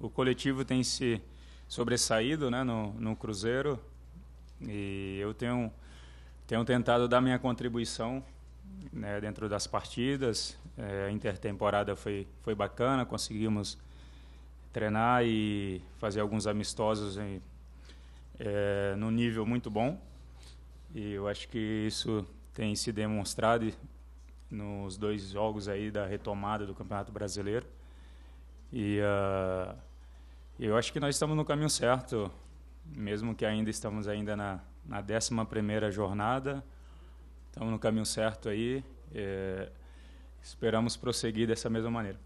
o coletivo tem se sobressaído né, no, no Cruzeiro e eu tenho, tenho tentado dar minha contribuição né, dentro das partidas. É, a intertemporada foi, foi bacana, conseguimos treinar e fazer alguns amistosos em, é, num nível muito bom. E eu acho que isso tem se demonstrado nos dois jogos aí da retomada do Campeonato Brasileiro. E uh, eu acho que nós estamos no caminho certo, mesmo que ainda estamos ainda na, na 11 jornada, estamos no caminho certo aí, é, esperamos prosseguir dessa mesma maneira.